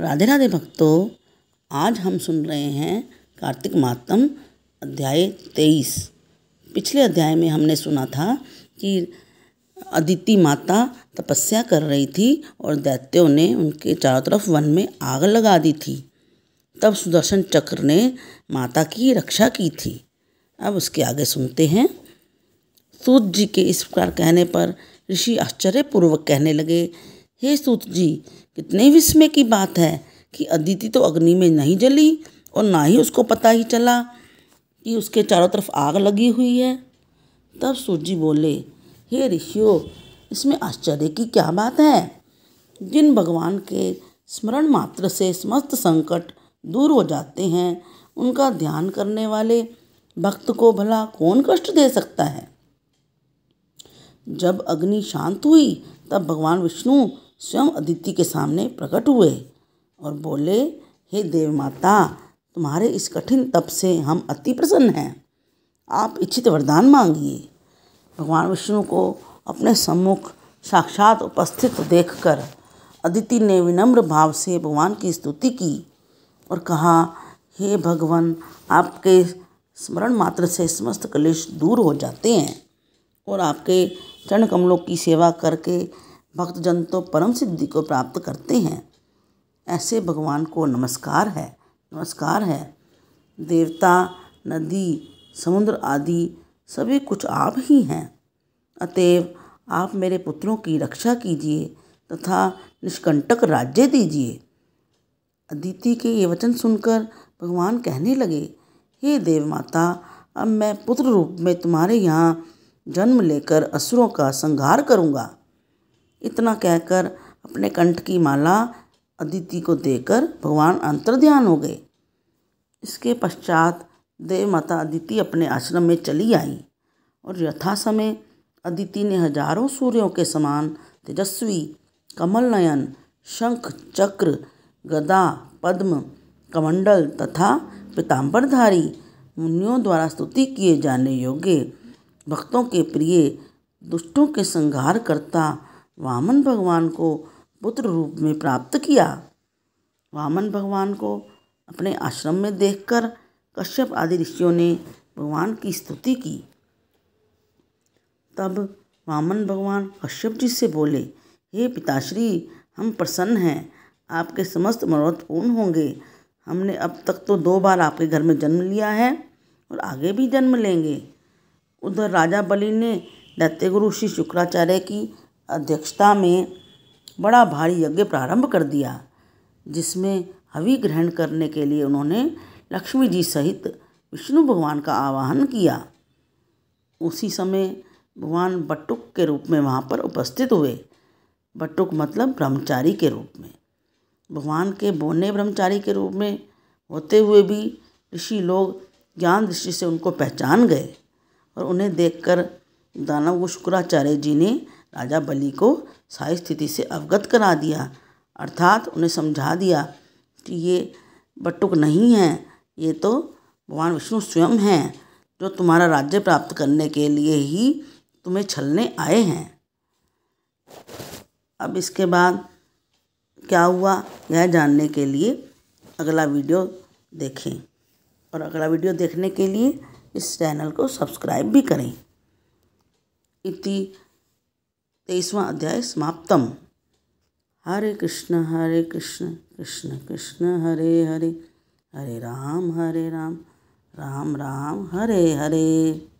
राधे राधे भक्तों आज हम सुन रहे हैं कार्तिक मातम अध्याय तेईस पिछले अध्याय में हमने सुना था कि अदिति माता तपस्या कर रही थी और दैत्यों ने उनके चारों तरफ वन में आग लगा दी थी तब सुदर्शन चक्र ने माता की रक्षा की थी अब उसके आगे सुनते हैं सूत जी के इस प्रकार कहने पर ऋषि आश्चर्यपूर्वक कहने लगे हे सूत जी कितने विस्मय की बात है कि अदिति तो अग्नि में नहीं जली और ना ही उसको पता ही चला कि उसके चारों तरफ आग लगी हुई है तब सूजी बोले हे ऋषियों इसमें आश्चर्य की क्या बात है जिन भगवान के स्मरण मात्र से समस्त संकट दूर हो जाते हैं उनका ध्यान करने वाले भक्त को भला कौन कष्ट दे सकता है जब अग्नि शांत हुई तब भगवान विष्णु स्वयं अदिति के सामने प्रकट हुए और बोले हे देव माता तुम्हारे इस कठिन तप से हम अति प्रसन्न हैं आप इच्छित वरदान मांगिए भगवान विष्णु को अपने सम्मुख साक्षात उपस्थित देखकर अदिति ने विनम्र भाव से भगवान की स्तुति की और कहा हे भगवान आपके स्मरण मात्र से समस्त कलेश दूर हो जाते हैं और आपके चरण कमलों की सेवा करके भक्तजन तो परम सिद्धि को प्राप्त करते हैं ऐसे भगवान को नमस्कार है नमस्कार है देवता नदी समुद्र आदि सभी कुछ आप ही हैं अतएव आप मेरे पुत्रों की रक्षा कीजिए तथा निष्कंटक राज्य दीजिए अदिति के ये वचन सुनकर भगवान कहने लगे हे देव माता अब मैं पुत्र रूप में तुम्हारे यहाँ जन्म लेकर असुरों का संहार करूँगा इतना कहकर अपने कंठ की माला अदिति को देकर भगवान अंतर्ध्यान हो गए इसके पश्चात देव माता अदिति अपने आश्रम में चली आई और यथा समय अदिति ने हजारों सूर्यों के समान तेजस्वी कमल नयन शंख चक्र गदा पद्म कमंडल तथा पीताम्बरधारी मुनियों द्वारा स्तुति किए जाने योग्य भक्तों के प्रिय दुष्टों के संघार करता वामन भगवान को पुत्र रूप में प्राप्त किया वामन भगवान को अपने आश्रम में देखकर कश्यप आदि ऋषियों ने भगवान की स्तुति की तब वामन भगवान कश्यप जी से बोले हे पिताश्री हम प्रसन्न हैं आपके समस्त मनोरथ पूर्ण होंगे हमने अब तक तो दो बार आपके घर में जन्म लिया है और आगे भी जन्म लेंगे उधर राजा बलि ने दैत्य गुरु श्री शुक्राचार्य की अध्यक्षता में बड़ा भारी यज्ञ प्रारंभ कर दिया जिसमें हवि ग्रहण करने के लिए उन्होंने लक्ष्मी जी सहित विष्णु भगवान का आवाहन किया उसी समय भगवान बटुक के रूप में वहाँ पर उपस्थित हुए बटुक मतलब ब्रह्मचारी के रूप में भगवान के बोने ब्रह्मचारी के रूप में होते हुए भी ऋषि लोग ज्ञान दृष्टि से उनको पहचान गए और उन्हें देखकर दानव शुक्राचार्य जी ने राजा बलि को सारी स्थिति से अवगत करा दिया अर्थात उन्हें समझा दिया कि ये बटुक नहीं है ये तो भगवान विष्णु स्वयं हैं जो तुम्हारा राज्य प्राप्त करने के लिए ही तुम्हें छलने आए हैं अब इसके बाद क्या हुआ यह जानने के लिए अगला वीडियो देखें और अगला वीडियो देखने के लिए इस चैनल को सब्सक्राइब भी करें इति तेईसवा अध्याय समाप्तम हरे कृष्ण हरे कृष्ण कृष्ण कृष्ण हरे हरे हरे राम हरे राम राम राम हरे हरे